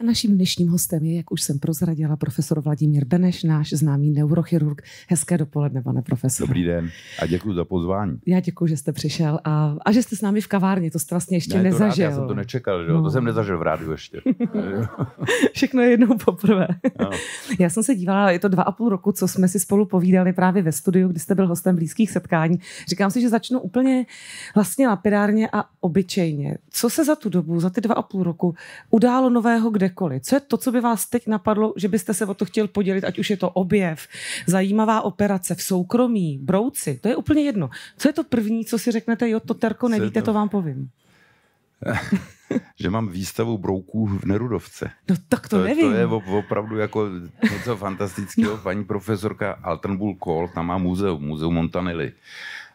A naším dnešním hostem je, jak už jsem prozradila, profesor Vladimír Beneš, náš známý neurochirurg. Hezké dopoledne, pane profesor. Dobrý den a děkuji za pozvání. Já děkuji, že jste přišel a, a že jste s námi v kavárně, to jste vlastně ještě ne, nezažil. To rád, já jsem to nečekal, že? No. to jsem nezažil v rádiu ještě. Všechno je jednou poprvé. No. Já jsem se dívala, je to dva a půl roku, co jsme si spolu povídali právě ve studiu, kdy jste byl hostem blízkých setkání. Říkám si, že začnu úplně vlastně lapidárně a obyčejně. Co se za tu dobu, za ty dva a půl roku událo nového, kde kdekoliv. Co je to, co by vás teď napadlo, že byste se o to chtěl podělit, ať už je to objev, zajímavá operace v soukromí, brouci, to je úplně jedno. Co je to první, co si řeknete, jo, to Terko nevíte, to... vám povím. že mám výstavu brouků v Nerudovce. No tak to, to nevím. To je opravdu jako něco fantastického. No. Paní profesorka Altenbull Kohl, tam má muzeum, muzeum Montanelli.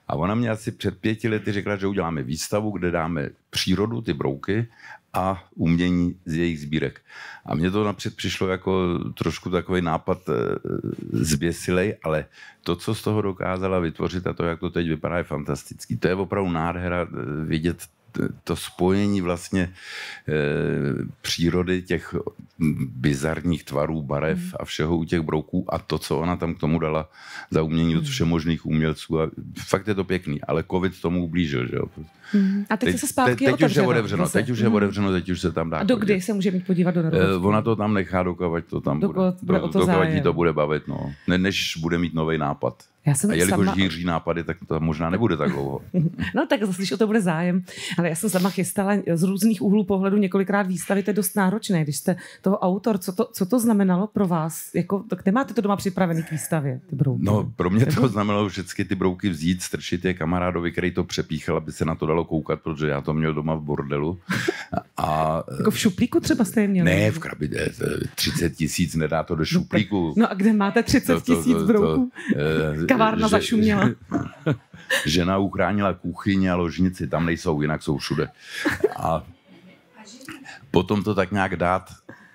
A ona mě asi před pěti lety řekla, že uděláme výstavu, kde dáme přírodu, ty brouky a umění z jejich sbírek. A mně to napřed přišlo jako trošku takový nápad eh, zběsilej, ale to, co z toho dokázala vytvořit a to, jak to teď vypadá, je fantastický. To je opravdu nádhera eh, vidět to spojení vlastně e, přírody těch bizarních tvarů, barev mm. a všeho u těch brouků a to, co ona tam k tomu dala za umění mm. od hmm. všemožných umělců. A fakt je to pěkný, ale covid tomu ublížil. Že jo? Mm. A teď, teď se zpátky teď, teď už je otevřeno, teď už je mm. otevřeno, teď už se tam dá. A do kdy se může mít podívat do Norovska? E, ona to tam nechá, dokavať to tam dokud bude. Do, dokavať to bude bavit, no. Ne, než bude mít nový nápad. Já jsem a jelikož sama... žíří nápady, tak to možná nebude tak dlouho. no tak zase, o to bude zájem. Ale já jsem sama chystala z různých úhlů pohledu několikrát výstavy, to je dost náročné. Když jste toho autor, co to, co to znamenalo pro vás? Jako, tak nemáte to doma připravený k výstavě, ty brouky? No, pro mě to znamenalo vždycky ty brouky vzít, strčit je kamarádovi, který to přepíchal, aby se na to dalo koukat, protože já to měl doma v bordelu. A, jako v šuplíku třeba jste je měli? Ne, v krabi, 30 eh, tisíc nedá to do no, šuplíku. No, no a kde máte 30 tisíc brouků? To, to, kavárna zašuměla. žena uchránila kuchyně a ložnici, tam nejsou, jinak jsou všude. A potom to tak nějak dát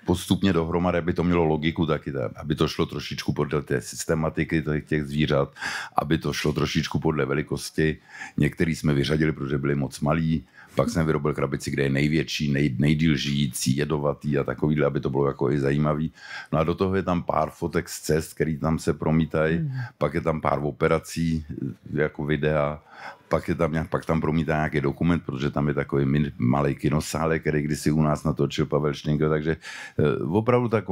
postupně dohromady, aby to mělo logiku taky, aby to šlo trošičku podle té systematiky těch zvířat, aby to šlo trošičku podle velikosti. Některý jsme vyřadili, protože byli moc malí, pak jsem vyrobil krabici, kde je největší, nej, nejdíl žijící, jedovatý a takovýhle, aby to bylo jako i zajímavý. No a do toho je tam pár fotek z cest, který tam se promítají, mm. pak je tam pár operací, jako videa pak, je tam nějak, pak tam promítá nějaký dokument, protože tam je takový malý kinosále, který kdysi u nás natočil Pavel Štěnko, takže eh, opravdu tak,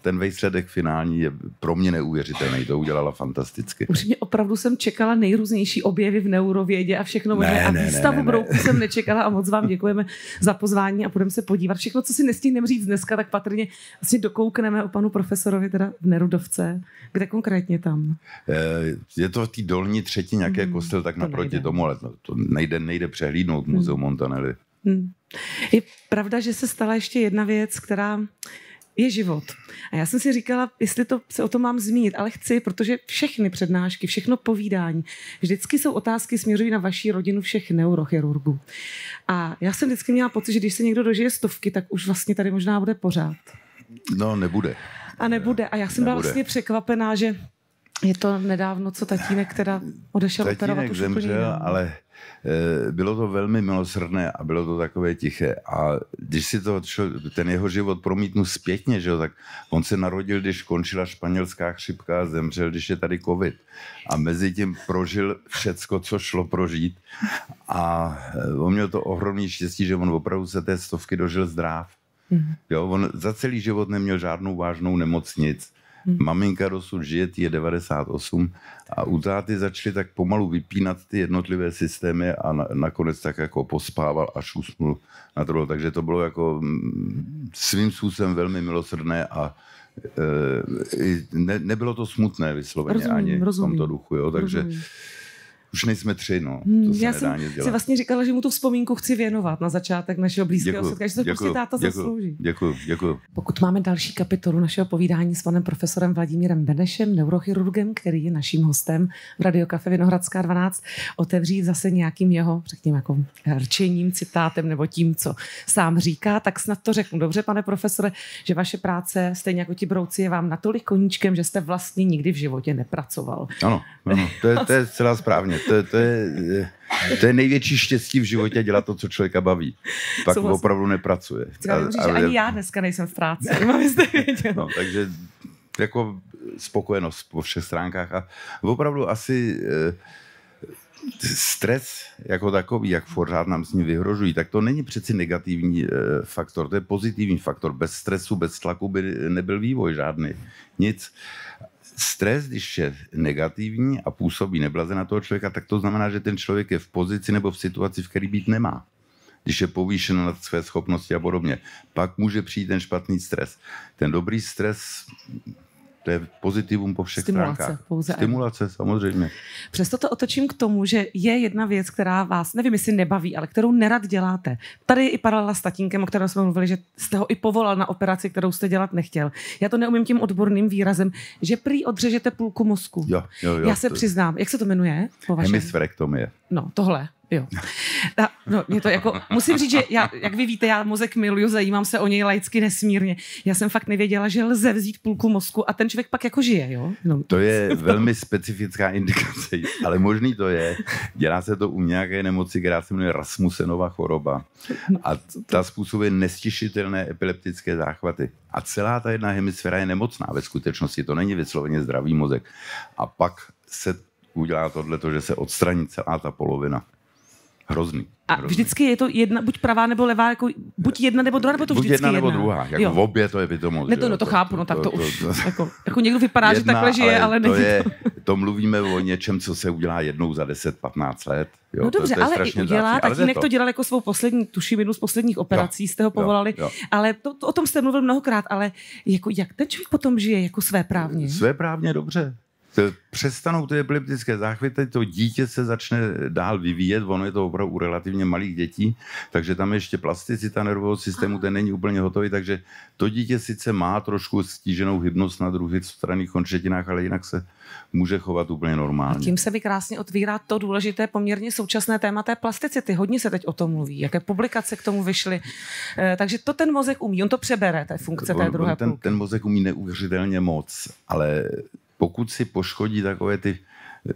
ten výsledek finální je pro mě neuvěřitelný, to udělala fantasticky. mě opravdu jsem čekala nejrůznější objevy v neurovědě a všechno možné ne, a výstavu ne, ne, ne. jsem nečekala a moc vám děkujeme za pozvání a budeme se podívat. Všechno, co si nestihneme říct dneska, tak patrně asi dokoukneme o panu profesorovi teda v Nerudovce. Kde konkrétně tam? Eh, je to v té dolní třetině, nějaké hmm, kostel, tak to naproti nejde. tomu muzeum, ale to, to nejde, nejde přehlídnout muzeum hmm. Montanelli. Hmm. Je pravda, že se stala ještě jedna věc, která je život. A já jsem si říkala, jestli to, se o tom mám zmínit, ale chci, protože všechny přednášky, všechno povídání, vždycky jsou otázky směřují na vaší rodinu všech neurochirurgů. A já jsem vždycky měla pocit, že když se někdo dožije stovky, tak už vlastně tady možná bude pořád. No, nebude. A nebude. A já jsem nebude. byla vlastně překvapená, že je to nedávno, co tatínek teda odešel tatínek operovat Tatínek zemřel, jako ale e, bylo to velmi milosrdné a bylo to takové tiché. A když si to, ten jeho život promítnu zpětně, že jo, tak on se narodil, když končila španělská chřipka a zemřel, když je tady covid. A mezi tím prožil všecko, co šlo prožít. A e, on měl to ohromné štěstí, že on opravdu se té stovky dožil zdrav. Mm-hmm. Jo, on za celý život neměl žádnou vážnou nemocnic Hmm. Maminka dosud žije, je 98 a u táty začaly tak pomalu vypínat ty jednotlivé systémy a na, nakonec tak jako pospával a šusnul na to. Takže to bylo jako mm, svým způsobem velmi milosrdné a e, ne, nebylo to smutné vysloveně rozumím, ani rozumím. v tomto duchu. Jo? Takže rozumím už nejsme tři, no. To hmm, se Já jsem dělat. si vlastně říkala, že mu tu vzpomínku chci věnovat na začátek našeho blízkého děkuju, setkání, že to prostě děkuju, prostě táta děkuju, zaslouží. Děkuji, děkuji. Pokud máme další kapitolu našeho povídání s panem profesorem Vladimírem Benešem, neurochirurgem, který je naším hostem v Radio Café Vinohradská 12, otevřít zase nějakým jeho, řekněme, jako rčením, citátem nebo tím, co sám říká, tak snad to řeknu dobře, pane profesore, že vaše práce, stejně jako ti brouci, je vám natolik koníčkem, že jste vlastně nikdy v životě nepracoval. Ano, ano to, je, to je celá správně to, to, je, eh, to je největší štěstí v životě dělat to, co člověka baví. Pak Souhlasný. opravdu nepracuje. a, říct, že ani já dneska nejsem v práci, abyste věděli. No, takže jako spokojenost po všech stránkách a opravdu asi eh, stres jako takový, jak pořád nám s ním vyhrožují, tak to není přeci negativní eh, faktor, to je pozitivní faktor. Bez stresu, bez tlaku by nebyl vývoj žádný. Nic stres, když je negativní a působí neblaze na toho člověka, tak to znamená, že ten člověk je v pozici nebo v situaci, v které být nemá. Když je povýšen na své schopnosti a podobně. Pak může přijít ten špatný stres. Ten dobrý stres to je pozitivum po všech Stimulace, stránkách. Pouze Stimulace, a... samozřejmě. Přesto to otočím k tomu, že je jedna věc, která vás, nevím, jestli nebaví, ale kterou nerad děláte. Tady je i paralela s tatínkem, o kterém jsme mluvili, že jste ho i povolal na operaci, kterou jste dělat nechtěl. Já to neumím tím odborným výrazem, že prý odřežete půlku mozku. Jo, jo, jo, Já se to... přiznám. Jak se to jmenuje? Hemisferektomie. No, tohle. Jo. A, no, mě to jako, musím říct, že já, jak vy víte, já mozek miluju, zajímám se o něj laicky nesmírně. Já jsem fakt nevěděla, že lze vzít půlku mozku a ten člověk pak jako žije, jo? No. To je velmi specifická indikace, ale možný to je. Dělá se to u nějaké nemoci, která se jmenuje Rasmusenova choroba. No. A ta způsobuje nestišitelné epileptické záchvaty. A celá ta jedna hemisféra je nemocná ve skutečnosti, to není vysloveně zdravý mozek. A pak se udělá tohle, že se odstraní celá ta polovina. Hrozný. A hrozný. vždycky je to jedna, buď pravá nebo levá, jako buď jedna nebo druhá, nebo to buď vždycky jedna. nebo jedna. druhá, jako jo. v obě to je vědomost. Ne, to, no to, to chápu, no tak to, to, to už, to, jako, jako někdo vypadá, jedna, že takhle žije, ale, ale není to. Je, to mluvíme o něčem, co se udělá jednou za 10-15 let. Jo, no dobře, to, je ale i udělá, tak jinak to. to dělal jako svou poslední, tuším jednu z posledních operací, jste ho povolali, jo, jo. ale to, to, o tom jste mluvil mnohokrát, ale jako jak ten člověk potom žije jako své právně? Své právně dobře, Přestanou ty epileptické záchvěty, to dítě se začne dál vyvíjet, ono je to opravdu u relativně malých dětí, takže tam ještě plasticita nervového systému, ten není úplně hotový, takže to dítě sice má trošku stíženou hybnost na druhých straně končetinách, ale jinak se může chovat úplně normálně. A tím se mi krásně otvírá to důležité poměrně současné téma té plasticity. Hodně se teď o tom mluví, jaké publikace k tomu vyšly. E, takže to ten mozek umí, on to přebere, té funkce on, té druhé on, ten, ten mozek umí neuvěřitelně moc, ale pokud si poškodí takové ty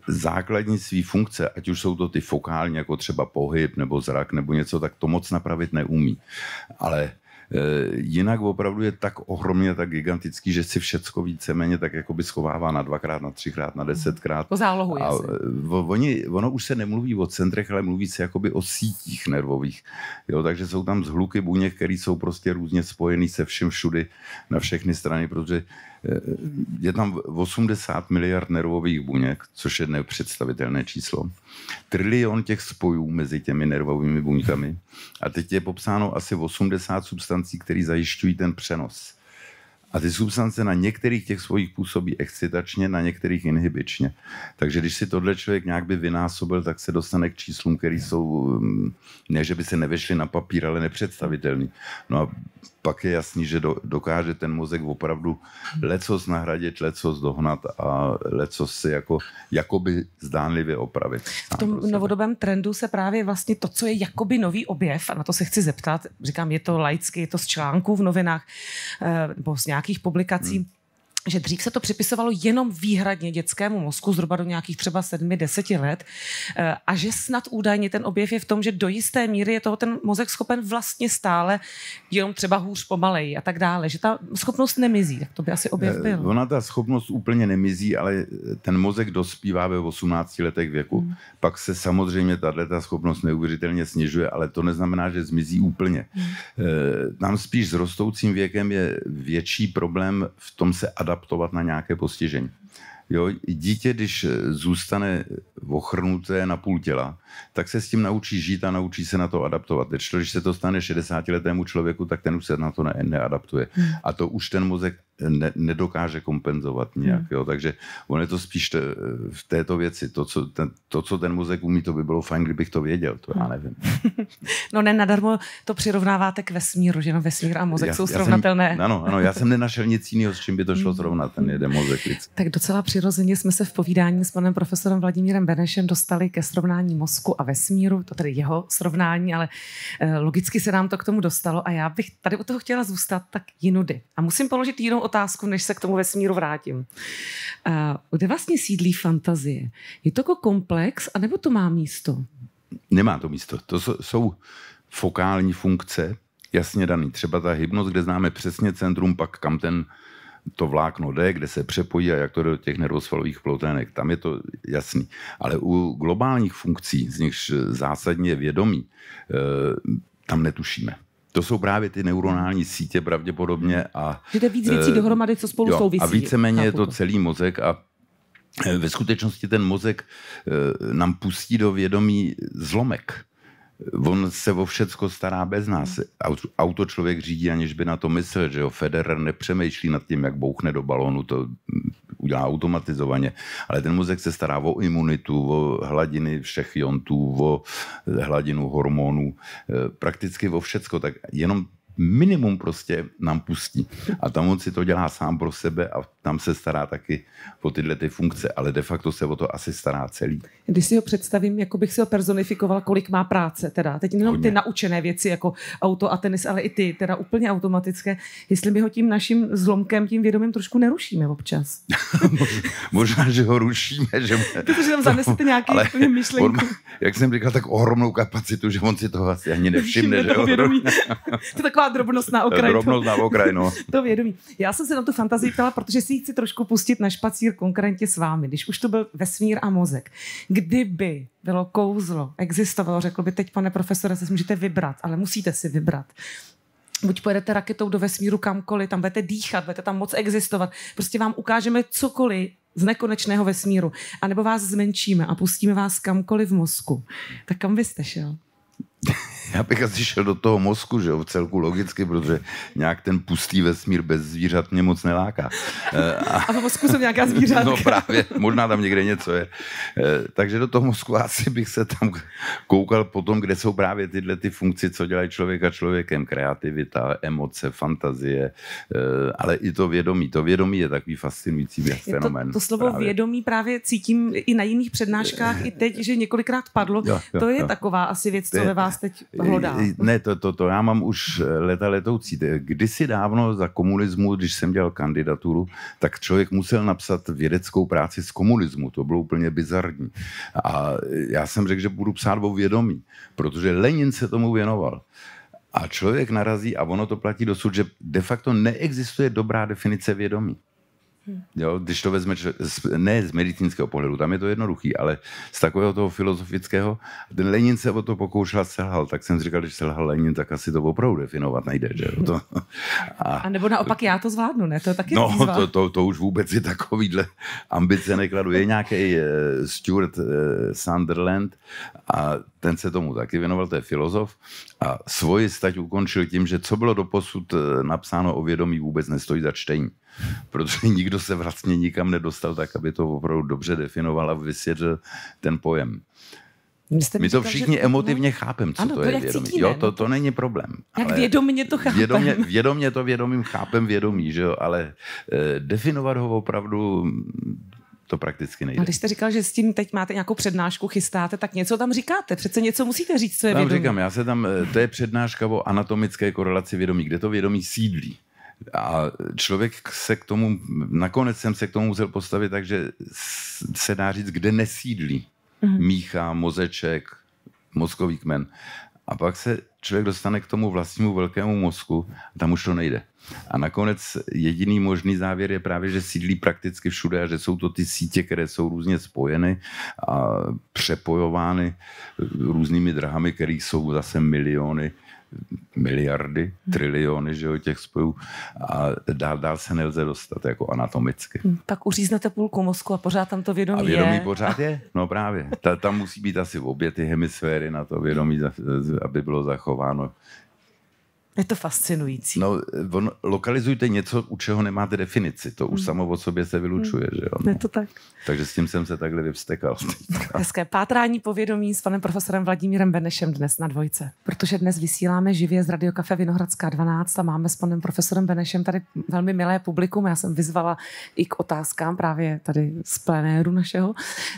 základní svý funkce, ať už jsou to ty fokální, jako třeba pohyb nebo zrak nebo něco, tak to moc napravit neumí. Ale e, jinak opravdu je tak ohromně, tak gigantický, že si všecko víceméně tak jako by schovává na dvakrát, na třikrát, na mhm. desetkrát. Po zálohu A oni, ono už se nemluví o centrech, ale mluví se jakoby o sítích nervových. Jo, takže jsou tam zhluky buněk, které jsou prostě různě spojený se vším všudy, na všechny strany, protože je tam 80 miliard nervových buněk, což je nepředstavitelné číslo. Trilion těch spojů mezi těmi nervovými buňkami. A teď je popsáno asi 80 substancí, které zajišťují ten přenos. A ty substance na některých těch svojich působí excitačně, na některých inhibičně. Takže když si tohle člověk nějak by vynásobil, tak se dostane k číslům, které jsou, mm, ne že by se nevešly na papír, ale nepředstavitelný. No a pak je jasný, že do, dokáže ten mozek opravdu lecos nahradit, lecos dohnat a lecos si jako, jakoby zdánlivě opravit. V tom prostě novodobém trendu se právě vlastně to, co je jakoby nový objev, a na to se chci zeptat, říkám, je to laicky, je to z článků v novinách eh, nebo z nějakých publikací, hmm že dřív se to připisovalo jenom výhradně dětskému mozku, zhruba do nějakých třeba sedmi, deseti let, eh, a že snad údajně ten objev je v tom, že do jisté míry je toho ten mozek schopen vlastně stále, jenom třeba hůř pomaleji a tak dále, že ta schopnost nemizí, tak to by asi objev eh, byl. Ona ta schopnost úplně nemizí, ale eh, ten mozek dospívá ve 18 letech věku, hmm. pak se samozřejmě tahle ta schopnost neuvěřitelně snižuje, ale to neznamená, že zmizí úplně. Hmm. Tam spíš s rostoucím věkem je větší problém v tom se adaptovat adaptovat na nějaké postižení. Jo, dítě, když zůstane ochrnuté na půl těla, tak se s tím naučí žít a naučí se na to adaptovat. Když se to stane 60-letému člověku, tak ten už se na to ne, neadaptuje. Hmm. A to už ten mozek ne, nedokáže kompenzovat hmm. nějak. Hmm. Jo? Takže on je to spíš te, v této věci. To co, ten, to, co ten mozek umí, to by bylo fajn, kdybych to věděl. To já hmm. nevím. no ne, nadarmo to přirovnáváte k vesmíru, že no vesmír a mozek já, jsou srovnatelné. Já jsem, ano, ano, já jsem nenašel nic jiného, s čím by to šlo hmm. srovnat, ten jeden mozek lidský. Tak docela přirozeně jsme se v povídání s panem profesorem Vladimírem Benešem dostali ke srovnání mozku a vesmíru, to tedy jeho srovnání, ale eh, logicky se nám to k tomu dostalo a já bych tady u toho chtěla zůstat tak jinudy. A musím položit jinou otázku, než se k tomu vesmíru vrátím. Eh, kde vlastně sídlí fantazie? Je to jako komplex, anebo to má místo? Nemá to místo. To jsou fokální funkce, jasně daný. Třeba ta hypnoz, kde známe přesně centrum, pak kam ten to vlákno jde, kde se přepojí a jak to jde do těch nervosvalových ploutenek. Tam je to jasný. Ale u globálních funkcí, z nichž zásadně je vědomí, eh, tam netušíme. To jsou právě ty neuronální sítě pravděpodobně. A, že to je víc věcí eh, dohromady, co spolu jo, souvisí. A víceméně je to celý mozek a eh, ve skutečnosti ten mozek eh, nám pustí do vědomí zlomek. On se o všecko stará bez nás. Auto člověk řídí, aniž by na to myslel, že jo. Federer nepřemýšlí nad tím, jak bouchne do balónu. to udělá automatizovaně, ale ten mozek se stará o imunitu, o hladiny všech jontů, o hladinu hormonů, eh, prakticky o všecko, tak jenom minimum prostě nám pustí. A tam on si to dělá sám pro sebe a tam se stará taky o tyhle ty funkce, ale de facto se o to asi stará celý. Když si ho představím, jako bych si ho personifikoval, kolik má práce teda. Teď nejenom ty naučené věci jako auto a tenis, ale i ty, teda úplně automatické. Jestli by ho tím naším zlomkem, tím vědomím trošku nerušíme občas. Možná, že ho rušíme. Že... Protože tam zanesete nějaký ale myšlenku. Má, jak jsem říkal, tak ohromnou kapacitu, že on si toho asi ani nevšimne. Že to je taková taková drobnost na okraj. Drobnost na okraj, no. to vědomí. Já jsem se na tu fantazii ptala, protože si ji chci trošku pustit na špacír konkrétně s vámi, když už to byl vesmír a mozek. Kdyby bylo kouzlo, existovalo, řekl by teď, pane profesore, se můžete vybrat, ale musíte si vybrat buď pojedete raketou do vesmíru kamkoliv, tam budete dýchat, budete tam moc existovat. Prostě vám ukážeme cokoliv z nekonečného vesmíru. A nebo vás zmenšíme a pustíme vás kamkoliv v mozku. Tak kam byste šel? já bych asi šel do toho mozku, že jo, v celku logicky, protože nějak ten pustý vesmír bez zvířat mě moc neláká. Eh, a, a v mozku jsou nějaká zvířata. No právě, možná tam někde něco je. Eh, takže do toho mozku asi bych se tam koukal po tom, kde jsou právě tyhle ty funkce, co dělají člověka člověkem. Kreativita, emoce, fantazie, eh, ale i to vědomí. To vědomí je takový fascinující je fenomen. To, to slovo právě. vědomí právě cítím i na jiných přednáškách, i teď, že několikrát padlo. Jo, jo, to je jo. taková asi věc, co ve vás vás teď hlodá. Eh, eh, ne, to, to, to já mám už eh, leta letoucí. Kdysi dávno za komunismu, když jsem dělal kandidaturu, tak člověk musel napsat vědeckou práci z komunismu. To bylo úplně bizarní. A já jsem řekl, že budu psát o vědomí, protože Lenin se tomu věnoval. A člověk narazí, a ono to platí dosud, že de facto neexistuje dobrá definice vědomí. Hm. Jo, když to vezme, ne z medicínského pohledu, tam je to jednoduchý, ale z takového toho filozofického, ten Lenin se o to pokoušel selhal, tak jsem říkal, když selhal Lenin, tak asi to opravdu definovat nejde, že jo? To, a, a, nebo naopak já to zvládnu, ne? To je taky No, to, to, to, už vůbec je takovýhle ambice nekladu. Je nějaký eh, Stuart eh, Sunderland a ten se tomu taky věnoval, to je filozof, a svoji stať ukončil tím, že co bylo doposud eh, napsáno o vědomí vůbec nestojí za čtení. Protože nikdo se vlastně nikam nedostal tak, aby to opravdu dobře definoval a vysvětlil ten pojem. Jste My to říkal, všichni že... emotivně no, chápeme, co ano, to, to je vědomí. Cítíme, jo, to, no. to není problém. Jak ale vědomě to chápeme. Vědomě, vědomě to vědomím chápem vědomí, že jo, ale eh, definovat ho opravdu, to prakticky nejde. A no, když jste říkal, že s tím teď máte nějakou přednášku, chystáte, tak něco tam říkáte. Přece něco musíte říct, co je tam vědomí. říkám, já se tam, eh, to je přednáška o anatomické korelaci vědomí, kde to vědomí sídlí. A člověk se k tomu, nakonec jsem se k tomu musel postavit, takže se dá říct, kde nesídlí. Mm-hmm. Mícha, mozeček, mozkový kmen. A pak se člověk dostane k tomu vlastnímu velkému mozku a tam už to nejde. A nakonec jediný možný závěr je právě, že sídlí prakticky všude a že jsou to ty sítě, které jsou různě spojeny a přepojovány různými drahami, kterých jsou zase miliony miliardy, hmm. triliony že jo, těch spojů a dál, dál se nelze dostat jako anatomicky. Hmm, tak uříznete půlku mozku a pořád tam to vědomí je. A vědomí je. pořád je? No právě. Ta, tam musí být asi obě ty hemisféry na to vědomí, aby bylo zachováno je to fascinující. No, on, lokalizujte něco, u čeho nemáte definici. To už mm. samo o sobě se vylučuje, mm. že jo? No. Je to tak. Takže s tím jsem se takhle vyvstekal. Hezké pátrání povědomí s panem profesorem Vladimírem Benešem dnes na dvojce. Protože dnes vysíláme živě z Radiokafe Vinohradská 12 a máme s panem profesorem Benešem tady velmi milé publikum. Já jsem vyzvala i k otázkám právě tady z plenéru našeho.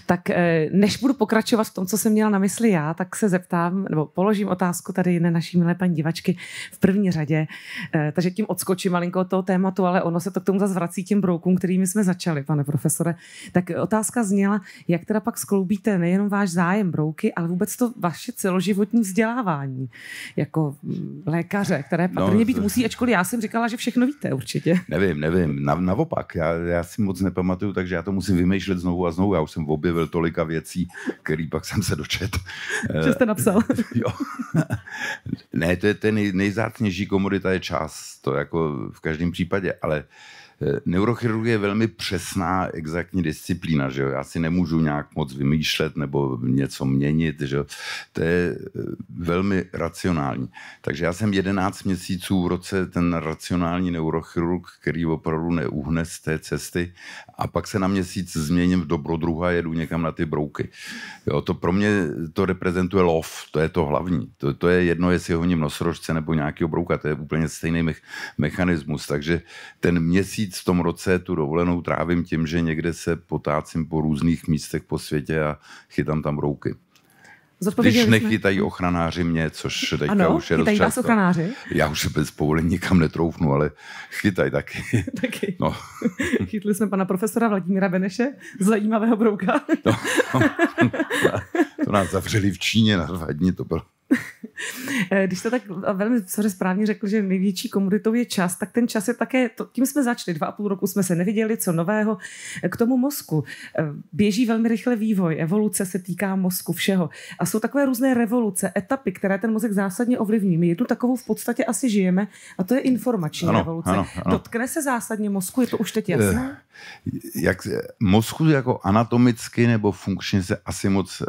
Tak eh, než budu pokračovat v tom, co jsem měla na mysli já, tak se zeptám, nebo položím otázku tady na naší milé paní divačky v první řadě. Eh, takže tím odskočím malinko od toho tématu, ale ono se to k tomu zase vrací těm broukům, kterými jsme začali, pane profesore. Tak otázka zněla, jak teda pak skloubíte nejenom váš zájem brouky, ale vůbec to vaše celoživotní vzdělávání jako mm, lékaře, které no, patrně no, být musí, ačkoliv já jsem říkala, že všechno víte určitě. Nevím, nevím. Na, naopak, já, já si moc nepamatuju, takže já to musím vymýšlet znovu a znovu. Já už jsem objevil tolika věcí, který pak jsem se dočet. Co jste napsal. Eh, jo. ne, to je ten nej, nejzá, kněží komodita je čas, to jako v každém případě, ale Eh, neurochirurgie je velmi přesná, exaktní disciplína, že jo? Já si nemůžu nějak moc vymýšlet nebo něco měnit, že jo? To je eh, velmi racionální. Takže já jsem 11 měsíců v roce ten racionální neurochirurg, který opravdu neuhne z té cesty a pak se na měsíc změním v dobrodruha a jedu někam na ty brouky. Jo, to pro mě to reprezentuje lov, to je to hlavní. To, to je jedno, jestli honím nosorožce nebo nějaký brouka, to je úplně stejný me- mechanismus. Takže ten měsíc měsíc v tom roce tu dovolenou trávím tím, že někde se potácím po různých místech po světě a chytám tam rouky. Když nechytají jsme... ochranáři mě, což teďka ano, už je chytají vás ochranáři? Já už se bez povolení nikam netroufnu, ale chytají taky. taky. No. Chytli jsme pana profesora Vladimíra Beneše, zajímavého brouka. no, no. to nás zavřeli v Číně na dva dny, to bylo Eh, když to tak velmi sorry, správně řekl, že největší komoditou je čas, tak ten čas je také, to, tím jsme začali, dva a půl roku jsme se neviděli, co nového. K tomu mozku eh, běží velmi rychle vývoj, evoluce se týká mozku všeho. A jsou takové různé revoluce, etapy, které ten mozek zásadně ovlivní. My jednu takovou v podstatě asi žijeme a to je informační ano, revoluce. Ano, ano. Dotkne se zásadně mozku, je to už teď eh, jasné? jak mozku jako anatomicky nebo funkčně se asi moc e,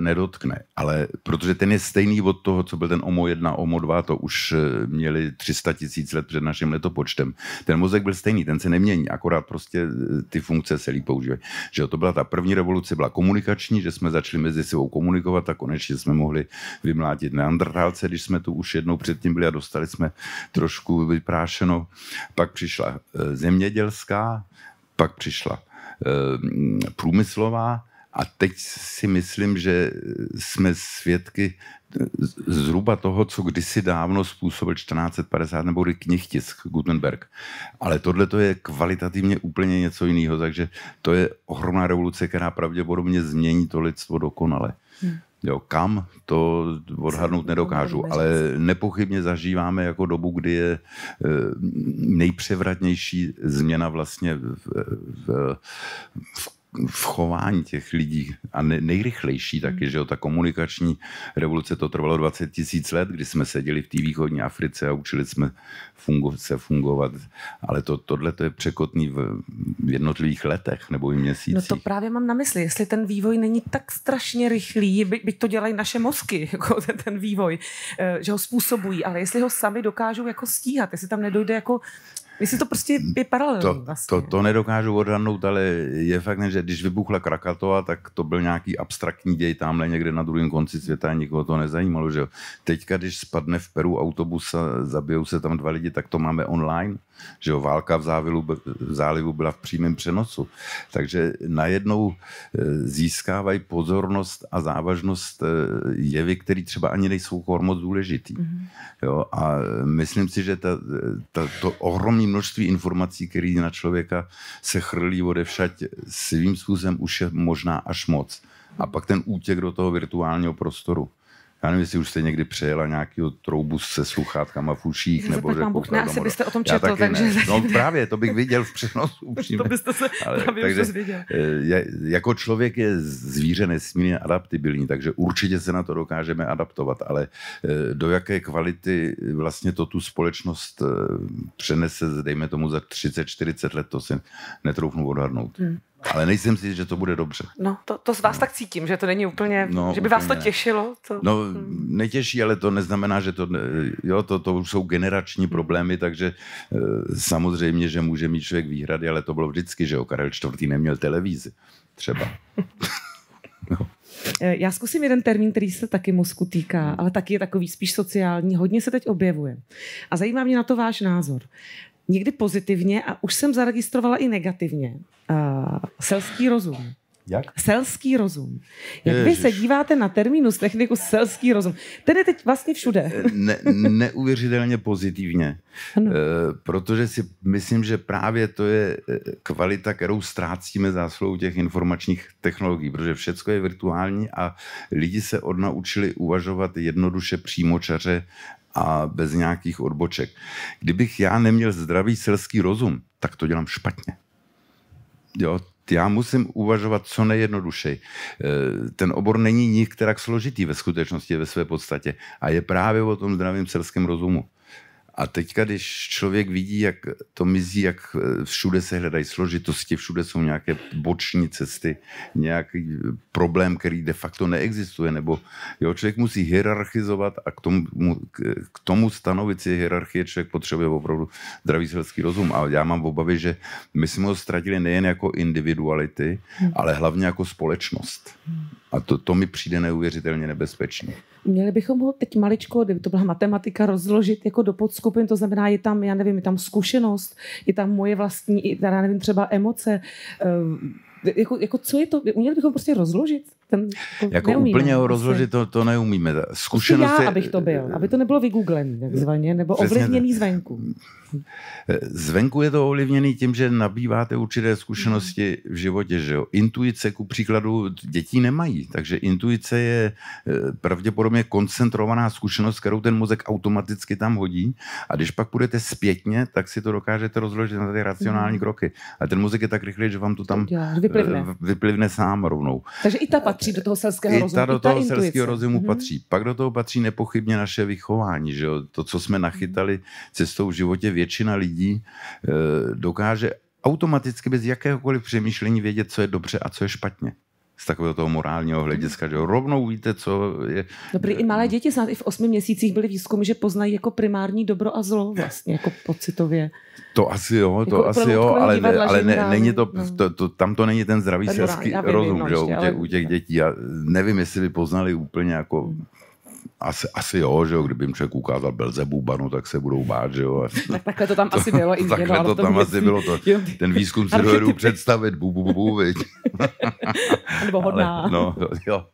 nedotkne, ale protože ten je stejný od toho, co byl ten OMO 1, OMO 2, to už e, měli 300 tisíc let před naším letopočtem. Ten mozek byl stejný, ten se nemění, akorát prostě eh, ty funkce se líp používají. Že to byla ta první revoluce, byla komunikační, že jsme začali mezi sebou komunikovat a konečně jsme mohli vymlátit neandertálce, když jsme tu už jednou předtím byli a dostali jsme trošku vyprášeno. Pak přišla e, zemědělská, pak přišla ehm, průmyslová a teď si myslím, že jsme svědky e, zhruba toho, co kdysi dávno způsobil 1450 nebo knih tisk Gutenberg. Ale tohle to je kvalitativně úplně něco jiného, takže to je ohromná revoluce, která pravděpodobně změní to lidstvo dokonale. Hmm. Jo, kam, to odhadnout nedokážu, ale nepochybně zažíváme jako dobu, kdy je eh, nejpřevratnější změna vlastně v, v, v v chování těch lidí a nejrychlejší taky, hmm. že jo, ta komunikační revoluce, to trvalo 20 tisíc let, kdy jsme seděli v té východní Africe a učili jsme fungo, se fungovat, ale to, tohle to je překotný v, v jednotlivých letech nebo i měsících. No to právě mám na mysli, jestli ten vývoj není tak strašně rychlý, by, by to dělají naše mozky, jako ten, ten vývoj, eh, že ho způsobují, ale jestli ho sami dokážou jako stíhat, jestli tam nedojde jako Jestli to prostě je paralelní to, vlastně. To, to nedokážu odhadnout, ale je fakt, že když vybuchla Krakatoa, tak to byl nějaký abstraktní děj tamhle někde na druhém konci světa, nikoho to nezajímalo, že Teďka, když spadne v Peru autobus a zabijou se tam dva lidi, tak to máme online že jo, válka v, závilu, v zálivu byla v přímém přenosu. Takže najednou e, získávají pozornost a závažnost e, jevy, které třeba ani nejsou moc důležitý. Mm-hmm. Jo, a myslím si, že ta, ta, to ohromné množství informací, které na člověka se chrlí všať, svým způsobem už je možná až moc. A pak ten útěk do toho virtuálního prostoru já nevím, jestli už jste někdy přejela nějakého troubu se sluchátkama v uších, Zde nebo že jako koukala asi byste o tom četl, já takže... Ne. No právě, to bych viděl v přenosu. to byste se Ale, právě takže, už viděl. Eh, je, jako člověk je zvíře nesmírně adaptibilní, takže určitě se na to dokážeme adaptovat, ale eh, do jaké kvality vlastně to tu společnost eh, přenese, dejme tomu za 30-40 let, to si netroufnu odhadnout. Hmm. Ale nejsem si, že to bude dobře. No, to, to z vás no. tak cítím, že to není úplně, no, že by vás to těšilo. To... No, hm. netěší, ale to neznamená, že to, jo, to, to jsou generační problémy, takže eh, samozřejmě, že může mít člověk výhrady, ale to bylo vždycky, že o Karel IV. neměl televizi, třeba. no. Eh, já zkusím jeden termín, který se taky mozku týká, hmm. ale taky je takový spíš sociální, hodně se teď objevuje. A zajímá mě na to váš názor někdy pozitivně a už jsem zaregistrovala i negativně. Uh, selský rozum. Jak? Selský rozum. Jak Ježiš. vy se díváte na termínus techniku selský rozum? Ten je teď vlastně všude. Eh, ne, neuvěřitelně pozitivně. Ano. Eh, protože si myslím, že právě to je eh, kvalita, kterou ztrácíme zásluhou těch informačních technologií, protože všechno je virtuální a lidi se odnaučili uvažovat jednoduše přímočaře a bez nějakých odboček. Kdybych já neměl zdravý selský rozum, tak to dělám špatně. Jo, já musím uvažovat co nejjednodušeji. E, ten obor není nikterak složitý ve skutečnosti, ve své podstatě. A je právě o tom zdravém selském rozumu. A teďka, když člověk vidí, jak to mizí, jak eh, všude se hledají složitosti, všude jsou nějaké boční cesty, nějaký eh, problém, který de facto neexistuje, nebo jo, člověk musí hierarchizovat a k tomu, k tomu stanovit si hierarchie člověk potřebuje opravdu zdravý selský rozum. A já mám obavy, že my jsme ho ztratili nejen jako individuality, hmm. ale hlavně jako společnost. Hmm. A to, to mi přijde neuvěřitelně nebezpečné. Měli bychom ho teď maličko, kdyby to byla matematika, rozložit jako do podskupin, to znamená, je tam, já nevím, je tam zkušenost, je tam moje vlastní, já nevím, třeba emoce. Ehm, jako, jako co je to? Uměli bychom prostě rozložit ten jako, jako neumíme, úplně ho rozložit, to, to neumíme. Zkušenost já, je... abych to byl, aby to nebylo vygooglený takzvaně, nebo Přesně ovlivněný zvenku. Eh, zvenku je to ovlivněný tím, že nabýváte určité zkušenosti v životě, že jo. Intuice ku příkladu dětí nemají, takže intuice je eh, pravděpodobně koncentrovaná zkušenost, kterou ten mozek automaticky tam hodí a když pak půjdete zpětně, tak si to dokážete rozložit na ty racionální mm. kroky. A ten mozek je tak rychlý, že vám to tam to vyplivne. Eh, vyplivne sám rovnou. Takže i ta patří do toho selského i rozumu. Ta do toho ta selského intuice. rozumu mm-hmm. patří. Pak do toho patří nepochybně naše vychování. Že jo? To, co jsme mhm. nachytali cestou v životě, většina lidí e, dokáže automaticky bez jakéhokoliv přemýšlení vědět, co je dobře a co je špatně z takového toho morálního hlediska, že rovnou víte, co je... Dobrý, i malé děti snad i v osmi měsících byly výzkumy, že poznají jako primární dobro a zlo vlastně, jako pocitově. To asi jo, to jako asi jo, ale, divadla, ale ne, ne, není to, no. to, to, tam to není ten zdravý selský rozum, že, u, těch, ale... u těch dětí. Já nevím, jestli by poznali úplně jako... Hmm asi, asi jo, že jo, kdyby jim člověk ukázal Belzebubanu, tak se budou bát, že jo. tak takhle to tam to, asi bylo. I takhle to tam asi bylo. To, ten výzkum si dojedu představit, bu, bu, bu, bu viď. Nebo hodná. Ale, no, jo.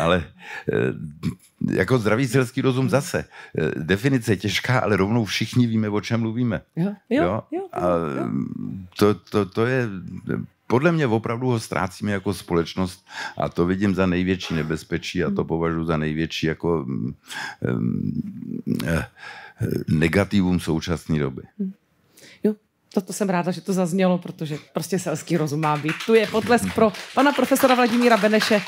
Ale eh, jako zdravý selský rozum zase. Eh, definice je těžká, ale rovnou všichni víme, o čem mluvíme. Jo, jo, jo, jo, jo. A to, to, to je podle mě opravdu ho ztrácíme jako společnost a to vidím za největší nebezpečí a to považuji za největší jako mm, mm, eh, eh, negativum současné doby. Hm. Jo, to, to jsem ráda, že to zaznělo, protože prostě selský rozum má být. Tu je potlesk pro pana profesora Vladimíra Beneše.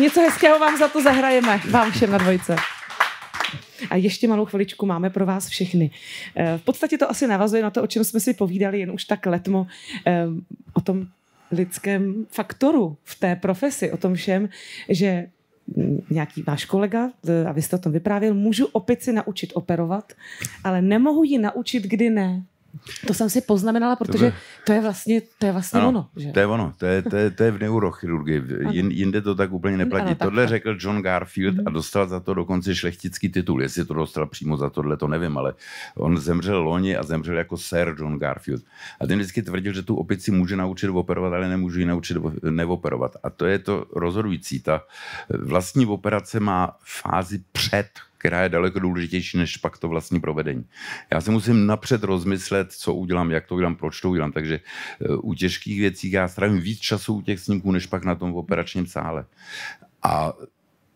Něco hezkého vám za to zahrajeme, vám všem na dvojce. A ještě malou chviličku máme pro vás všechny. Eh, v podstatě to asi navazuje na to, o čem jsme si povídali, jen už tak letmo, o tom, lidském faktoru v té profesi, o tom všem, že nějaký váš kolega, eh, a vy jste o tom vyprávěl, můžu opět si naučit operovat, ale nemohu ji naučit, kdy ne. To jsem si poznamenala, protože Dobre. to je vlastně, to je vlastně ano, ono. Že? To je ono, to je, to je, to je v neurochirurgii, Jin, jinde to tak úplně neplatí. Ano, tak, tohle tak. řekl John Garfield hmm. a mhm. dostal za to dokonce šlechtický titul. Jestli to dostal přímo za tohle, to nevím, ale on zemřel loni a zemřel jako Sir John Garfield. A ten vždycky tvrdil, že tu opici může naučit operovat, ale nemůže ji naučit neoperovat. A to je to rozhodující. Ta vlastní operace má fázi před která je daleko důležitější než pak to vlastní provedení. Já si musím napřed rozmyslet, co udělám, jak to udělám, proč to udělám. Takže e, u těžkých věcí já strávím víc času u těch snímků, než pak na tom operačním sále. A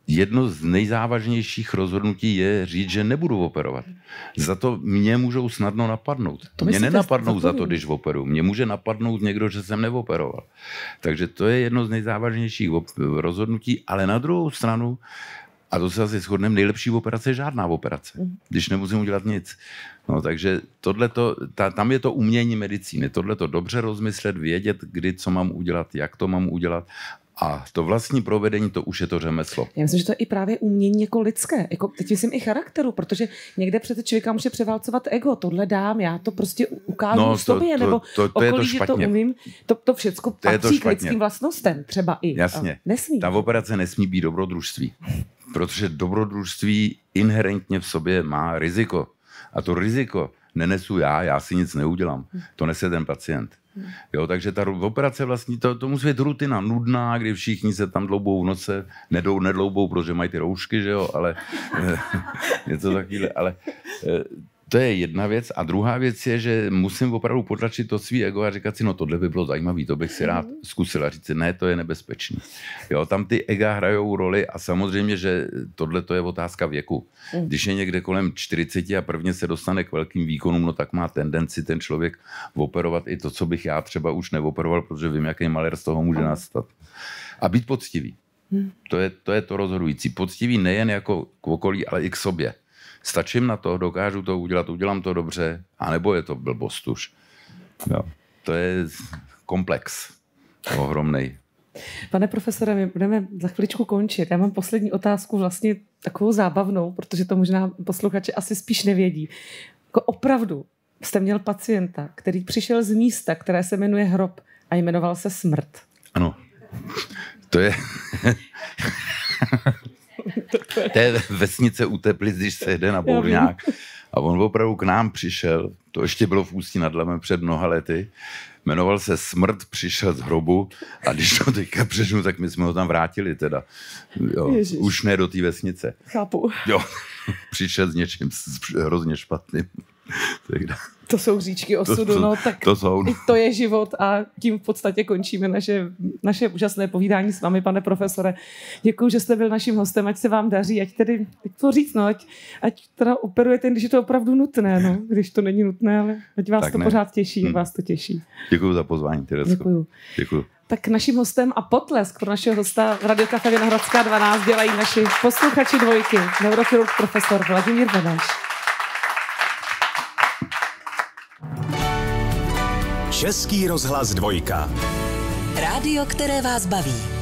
jedno z nejzávažnějších rozhodnutí je říct, že nebudu operovat. Za to mě můžou snadno napadnout. To mě nenapadnou za to, když operu. Mě může napadnout někdo, že jsem neoperoval. Takže to je jedno z nejzávažnějších rozhodnutí, ale na druhou stranu a to se asi shodneme, nejlepší operace je žádná operace, mm. když nemusím udělat nic. No, takže tohleto, ta, tam je to umění medicíny, tohle to dobře rozmyslet, vědět, kdy, co mám udělat, jak to mám udělat a to vlastní provedení, to už je to řemeslo. Já myslím, že to je i právě umění jako lidské. Jako, teď myslím i charakteru, protože někde přece člověka může převálcovat ego. Tohle dám, já to prostě ukážu no, to, sobě, to, nebo to, to, to okolí, je to že to umím. To, to všechno patří to k lidským vlastnostem třeba i. Jasně. A nesmí. Ta operace nesmí být dobrodružství protože dobrodružství inherentně v sobě má riziko. A to riziko nenesu já, já si nic neudělám. To nese ten pacient. Jo, takže ta operace vlastně, to, to musí být rutina nudná, kdy všichni se tam dloubou v noce, nedou, nedloubou, protože mají ty roušky, že jo, ale eh, něco takovýhle, ale eh, to je jedna věc. A druhá věc je, že musím opravdu potlačit to svý ego a říkat si, no tohle by bylo zajímavé. to bych si rád mhm. zkusila říct, ne, to je nebezpečné. Jo, tam ty ega hrajou roli a samozřejmě, že tohle to je otázka věku. Mhm. Když je někde kolem 40 a prvně se dostane k velkým výkonům, no tak má tendenci ten člověk operovat i to, co bych já třeba už neoperoval, protože vím, jaký malér z toho může mhm. nastat. A být poctivý. To je, to je to rozhodující. Poctivý nejen jako k okolí, ale i k sobě stačím na to, dokážu to udělat, udělám to dobře, anebo je to blbost už. Jo. To je komplex ohromný. Pane profesore, my budeme za chviličku končit. Já mám poslední otázku vlastně takovou zábavnou, protože to možná posluchači asi spíš nevědí. Jako opravdu jste měl pacienta, který přišel z místa, které se jmenuje hrob a jmenoval se smrt. Ano. To je... té vesnice Teplic, když se jede na Bourňák. A on opravdu k nám přišel, to ještě bylo v Ústí nad Labem před mnoha lety, jmenoval se Smrt, přišel z hrobu a když to teďka přežnu, tak my jsme ho tam vrátili teda. Jo, už ne do té vesnice. Chápu. Jo, přišel s něčím hrozně špatným to jsou říčky osudu, no tak to, jsou. to je život a tím v podstatě končíme naše, naše úžasné povídání s vámi, pane profesore. Děkuji, že jste byl naším hostem, ať se vám daří, ať tedy, jak to říct, no, ať, ať teda operujete, když je to opravdu nutné, no, když to není nutné, ale ať vás tak to ne. pořád těší, hmm. vás to těší. Děkuji za pozvání, Teresko. Děkuji. Děkuji. Tak naším hostem a potlesk pro našeho hosta v Radio Kafe Vinohradská 12 dělají naši posluchači dvojky, neurochirurg profesor Vladimír Benáš. Český rozhlas dvojka. Rádio, které vás baví.